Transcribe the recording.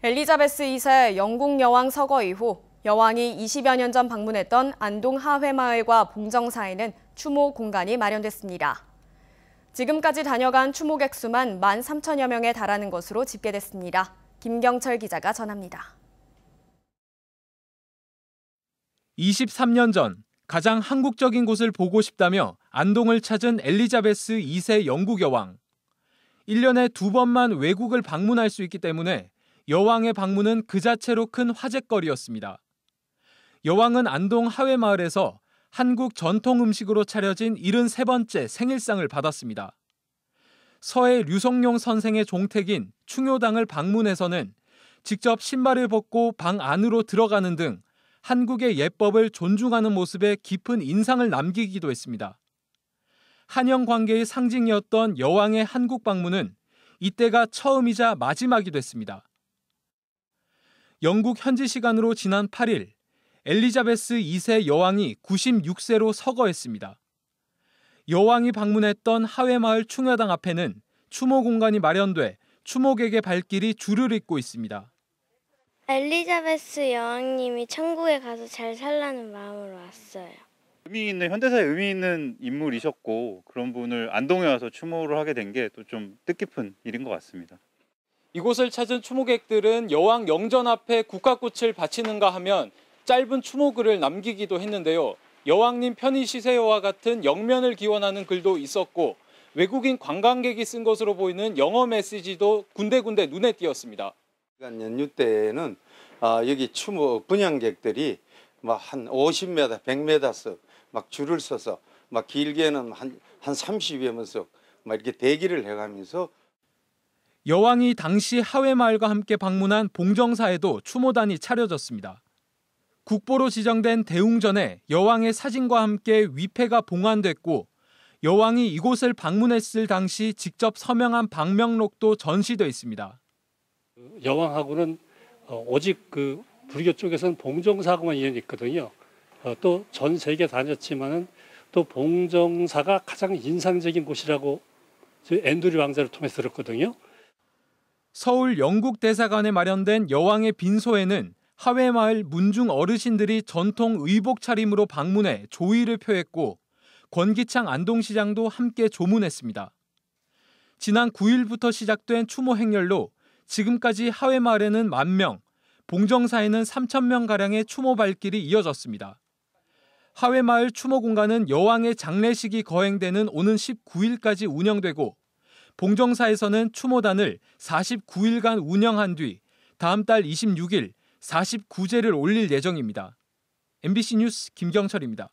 엘리자베스 2세 영국 여왕 서거 이후 여왕이 20여 년 전 방문했던 안동 하회마을과 봉정사에는 추모 공간이 마련됐습니다. 지금까지 다녀간 추모객 수만 1만 3천여 명에 달하는 것으로 집계됐습니다. 김경철 기자가 전합니다. 23년 전 가장 한국적인 곳을 보고 싶다며 안동을 찾은 엘리자베스 2세 영국 여왕. 1년에 두 번만 외국을 방문할 수 있기 때문에 여왕의 방문은 그 자체로 큰 화제거리였습니다. 여왕은 안동 하회마을에서 한국 전통 음식으로 차려진 73번째 생일상을 받았습니다. 서해 류성룡 선생의 종택인 충효당을 방문해서는 직접 신발을 벗고 방 안으로 들어가는 등 한국의 예법을 존중하는 모습에 깊은 인상을 남기기도 했습니다. 한영 관계의 상징이었던 여왕의 한국 방문은 이때가 처음이자 마지막이 됐습니다. 영국 현지 시간으로 지난 8일 엘리자베스 2세 여왕이 96세로 서거했습니다. 여왕이 방문했던 하회마을 충야당 앞에는 추모 공간이 마련돼 추모객의 발길이 줄을 잇고 있습니다. 엘리자베스 여왕님이 천국에 가서 잘 살라는 마음으로 왔어요. 의미 있는 현대사에 의미 있는 인물이셨고 그런 분을 안동에 와서 추모를 하게 된 게 또 좀 뜻깊은 일인 것 같습니다. 이곳을 찾은 추모객들은 여왕 영전 앞에 국화꽃을 바치는가 하면 짧은 추모글을 남기기도 했는데요. 여왕님 편히 쉬세요와 같은 영면을 기원하는 글도 있었고 외국인 관광객이 쓴 것으로 보이는 영어 메시지도 군데군데 눈에 띄었습니다. 연휴 때에는 아, 여기 추모 분양객들이 한 50m, 100m씩 막 줄을 서서 막 길게는 한, 30여면서 막 이렇게 대기를 해가면서 여왕이 당시 하회마을과 함께 방문한 봉정사에도 추모단이 차려졌습니다. 국보로 지정된 대웅전에 여왕의 사진과 함께 위패가 봉안됐고 여왕이 이곳을 방문했을 당시 직접 서명한 방명록도 전시되어 있습니다. 여왕하고는 어, 오직 그 불교 쪽에서는 봉정사고만 하 이어있거든요. 어, 또전 세계 다녔지만은 또 봉정사가 가장 인상적인 곳이라고 엔드리 왕자를 통해서 들었거든요. 서울 영국 대사관에 마련된 여왕의 빈소에는 하회마을 문중 어르신들이 전통 의복 차림으로 방문해 조의를 표했고 권기창 안동시장도 함께 조문했습니다. 지난 9일부터 시작된 추모 행렬로 지금까지 하회마을에는 만 명, 봉정사에는 3천 명 가량의 추모 발길이 이어졌습니다. 하회마을 추모 공간은 여왕의 장례식이 거행되는 오는 19일까지 운영되고 봉정사에서는 추모단을 49일간 운영한 뒤 다음 달 26일 49제를 올릴 예정입니다. MBC 뉴스 김경철입니다.